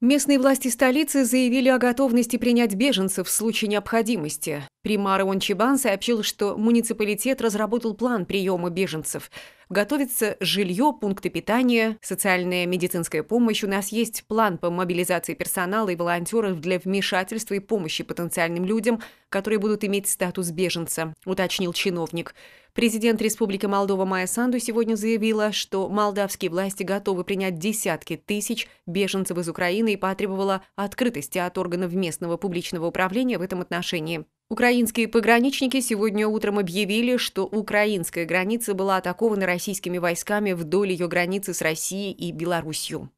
Местные власти столицы заявили о готовности принять беженцев в случае необходимости. Примар Ончебан сообщил, что муниципалитет разработал план приема беженцев – готовится жилье, пункты питания, социальная медицинская помощь. У нас есть план по мобилизации персонала и волонтеров для вмешательства и помощи потенциальным людям, которые будут иметь статус беженца, уточнил чиновник. Президент Республики Молдова Майя Санду сегодня заявила, что молдавские власти готовы принять десятки тысяч беженцев из Украины и потребовала открытости от органов местного публичного управления в этом отношении. Украинские пограничники сегодня утром объявили, что украинская граница была атакована российскими войсками вдоль ее границы с Россией и Беларусью.